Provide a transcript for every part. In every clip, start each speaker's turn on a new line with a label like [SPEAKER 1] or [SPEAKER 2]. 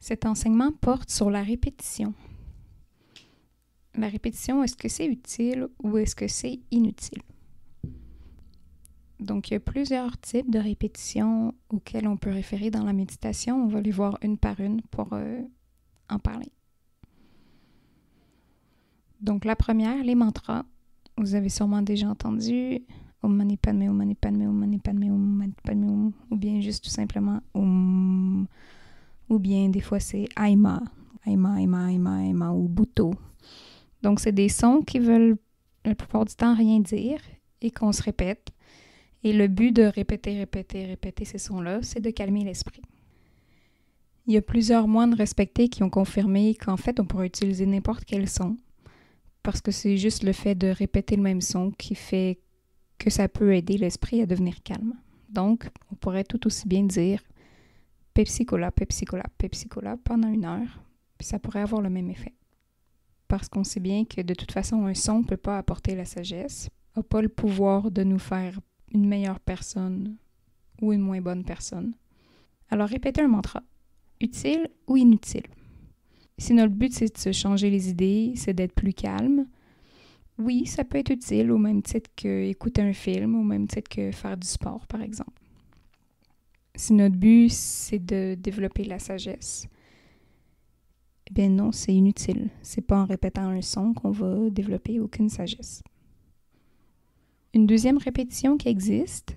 [SPEAKER 1] Cet enseignement porte sur la répétition. La répétition, est-ce que c'est utile ou est-ce que c'est inutile? Donc, il y a plusieurs types de répétitions auxquelles on peut référer dans la méditation. On va les voir une par une pour euh, en parler. Donc, la première, les mantras. Vous avez sûrement déjà entendu Om Mani Padme Om Mani Padme Om Mani Padme Om Mani Padme ou bien juste tout simplement Om ou bien des fois c'est Aima, Aima, Aima, Aima, Aima ou Buto. Donc c'est des sons qui veulent la plupart du temps rien dire et qu'on se répète. Et le but de répéter, répéter, répéter ces sons-là, c'est de calmer l'esprit. Il y a plusieurs moines respectés qui ont confirmé qu'en fait on pourrait utiliser n'importe quel son parce que c'est juste le fait de répéter le même son qui fait que ça peut aider l'esprit à devenir calme. Donc, on pourrait tout aussi bien dire Pepsi Cola, Pepsi Cola, Pepsi Cola pendant une heure, ça pourrait avoir le même effet. Parce qu'on sait bien que de toute façon, un son ne peut pas apporter la sagesse, n'a pas le pouvoir de nous faire une meilleure personne ou une moins bonne personne. Alors répétez un mantra, utile ou inutile. Si notre but c'est de se changer les idées, c'est d'être plus calme, oui, ça peut être utile au même titre que écouter un film, au même titre que faire du sport, par exemple si notre but c'est de développer la sagesse, eh bien non, c'est inutile. C'est pas en répétant un son qu'on va développer aucune sagesse. Une deuxième répétition qui existe,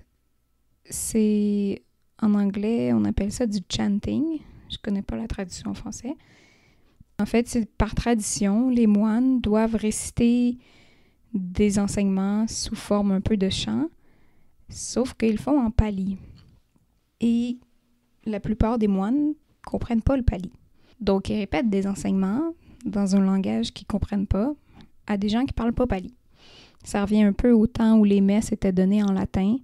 [SPEAKER 1] c'est en anglais, on appelle ça du chanting. Je connais pas la traduction en français. En fait, c'est par tradition, les moines doivent réciter des enseignements sous forme un peu de chant, sauf qu'ils font en pali et la plupart des moines comprennent pas le pali. Donc ils répètent des enseignements dans un langage qu'ils comprennent pas à des gens qui parlent pas pali. Ça revient un peu au temps où les messes étaient données en latin.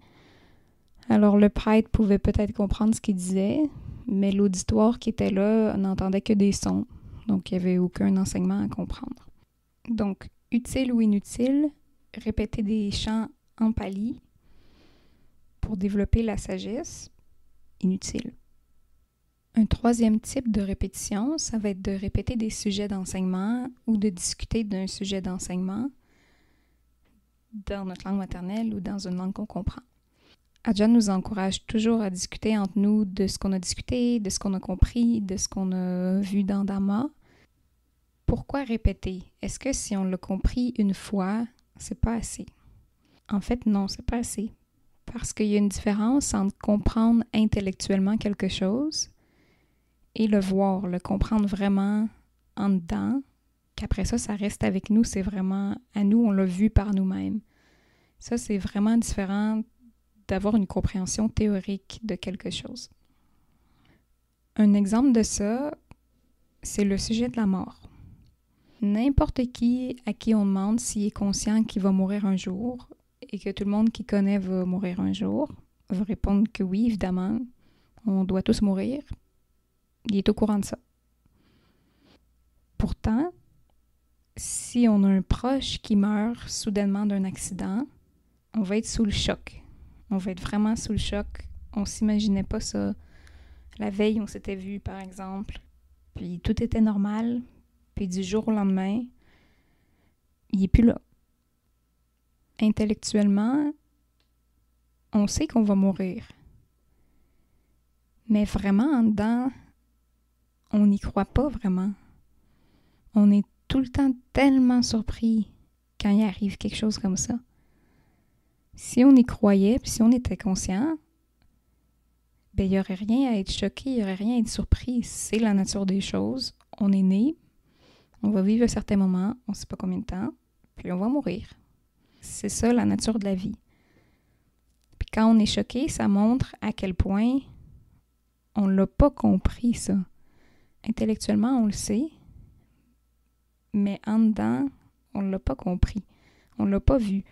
[SPEAKER 1] Alors le prêtre pouvait peut-être comprendre ce qu'il disait, mais l'auditoire qui était là n'entendait que des sons, donc il n'y avait aucun enseignement à comprendre. Donc, utile ou inutile, répéter des chants en pali pour développer la sagesse, inutile. Un troisième type de répétition, ça va être de répéter des sujets d'enseignement ou de discuter d'un sujet d'enseignement dans notre langue maternelle ou dans une langue qu'on comprend. Adja nous encourage toujours à discuter entre nous de ce qu'on a discuté, de ce qu'on a compris, de ce qu'on a vu dans Dama. Pourquoi répéter Est-ce que si on l'a compris une fois, c'est pas assez En fait, non, c'est pas assez. Parce qu'il y a une différence entre comprendre intellectuellement quelque chose et le voir, le comprendre vraiment en dedans, qu'après ça, ça reste avec nous, c'est vraiment à nous, on l'a vu par nous-mêmes. Ça, c'est vraiment différent d'avoir une compréhension théorique de quelque chose. Un exemple de ça, c'est le sujet de la mort. N'importe qui à qui on demande s'il est conscient qu'il va mourir un jour et que tout le monde qui connaît va mourir un jour, va répondre que oui, évidemment, on doit tous mourir. Il est au courant de ça. Pourtant, si on a un proche qui meurt soudainement d'un accident, on va être sous le choc. On va être vraiment sous le choc. On s'imaginait pas ça. La veille, on s'était vu, par exemple, puis tout était normal. Puis du jour au lendemain, il n'est plus là intellectuellement, on sait qu'on va mourir. Mais vraiment, en dedans, on n'y croit pas vraiment. On est tout le temps tellement surpris quand il arrive quelque chose comme ça. Si on y croyait, puis si on était conscient, ben, il n'y aurait rien à être choqué, il n'y aurait rien à être surpris. C'est la nature des choses. On est né, on va vivre un certain moment, on ne sait pas combien de temps, puis on va mourir. C'est ça la nature de la vie. Puis quand on est choqué, ça montre à quel point on l'a pas compris, ça. Intellectuellement, on le sait, mais en dedans, on l'a pas compris. On l'a pas vu.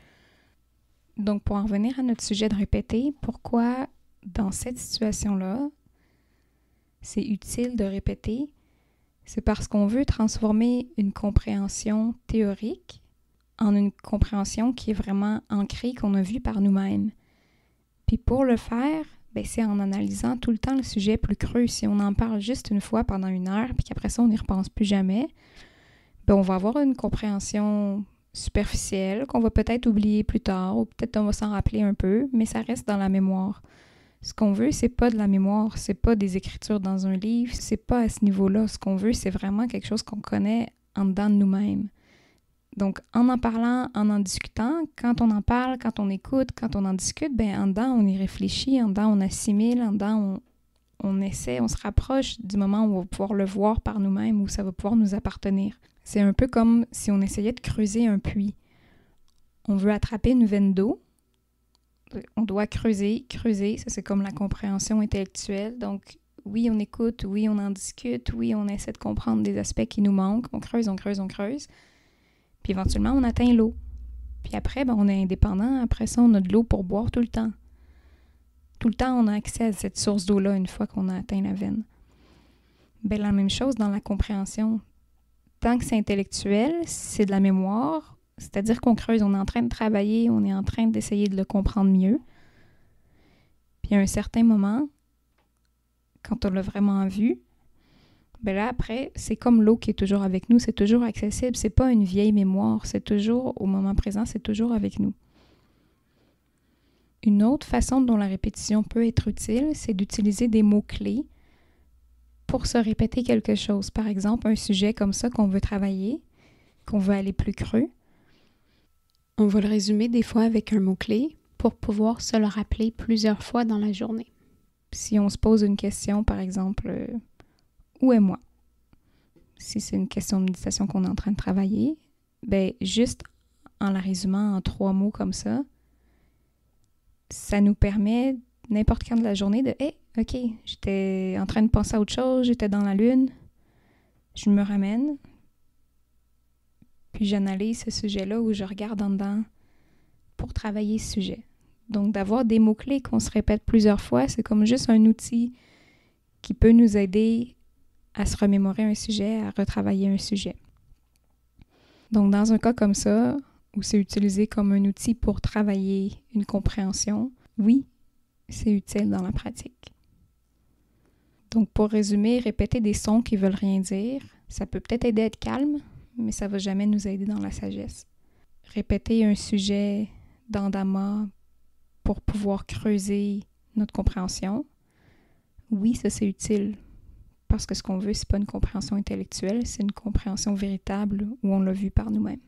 [SPEAKER 1] Donc, pour en revenir à notre sujet de répéter, pourquoi dans cette situation-là, c'est utile de répéter, c'est parce qu'on veut transformer une compréhension théorique en une compréhension qui est vraiment ancrée, qu'on a vue par nous-mêmes. Puis pour le faire, ben c'est en analysant tout le temps le sujet plus creux. Si on en parle juste une fois pendant une heure, puis qu'après ça, on n'y repense plus jamais, ben, on va avoir une compréhension superficielle qu'on va peut-être oublier plus tard, ou peut-être on va s'en rappeler un peu, mais ça reste dans la mémoire. Ce qu'on veut, c'est pas de la mémoire, c'est pas des écritures dans un livre, c'est pas à ce niveau-là. Ce qu'on veut, c'est vraiment quelque chose qu'on connaît en dedans de nous-mêmes. Donc, en en parlant, en en discutant, quand on en parle, quand on écoute, quand on en discute, ben en dedans, on y réfléchit, en dedans, on assimile, en dedans, on, on essaie, on se rapproche du moment où on va pouvoir le voir par nous-mêmes, où ça va pouvoir nous appartenir. C'est un peu comme si on essayait de creuser un puits. On veut attraper une veine d'eau, on doit creuser, creuser, ça c'est comme la compréhension intellectuelle, donc oui, on écoute, oui, on en discute, oui, on essaie de comprendre des aspects qui nous manquent, on creuse, on creuse, on creuse. Puis éventuellement, on atteint l'eau. Puis après, ben, on est indépendant. Après ça, on a de l'eau pour boire tout le temps. Tout le temps, on a accès à cette source d'eau-là une fois qu'on a atteint la veine. Ben, la même chose dans la compréhension. Tant que c'est intellectuel, c'est de la mémoire, c'est-à-dire qu'on creuse, on est en train de travailler, on est en train d'essayer de le comprendre mieux. Puis à un certain moment, quand on l'a vraiment vu, ben là après c'est comme l'eau qui est toujours avec nous, c'est toujours accessible, c'est pas une vieille mémoire, c'est toujours au moment présent, c'est toujours avec nous. Une autre façon dont la répétition peut être utile, c'est d'utiliser des mots-clés pour se répéter quelque chose. Par exemple, un sujet comme ça qu'on veut travailler, qu'on veut aller plus creux. On va le résumer des fois avec un mot-clé pour pouvoir se le rappeler plusieurs fois dans la journée. Si on se pose une question, par exemple, euh, où est moi? Si c'est une question de méditation qu'on est en train de travailler, ben juste en la résumant en trois mots comme ça, ça nous permet n'importe quand de la journée de Hé, OK, j'étais en train de penser à autre chose, j'étais dans la lune, je me ramène, puis j'analyse ce sujet-là ou je regarde en dedans pour travailler ce sujet. Donc, d'avoir des mots-clés qu'on se répète plusieurs fois, c'est comme juste un outil qui peut nous aider à se remémorer un sujet, à retravailler un sujet. Donc, dans un cas comme ça, où c'est utilisé comme un outil pour travailler une compréhension, oui, c'est utile dans la pratique. Donc, pour résumer, répéter des sons qui veulent rien dire, ça peut peut-être aider à être calme, mais ça va jamais nous aider dans la sagesse. Répéter un sujet d'Andama pour pouvoir creuser notre compréhension, oui, ça c'est utile parce que ce qu'on veut, c'est pas une compréhension intellectuelle, c'est une compréhension véritable où on l'a vu par nous-mêmes.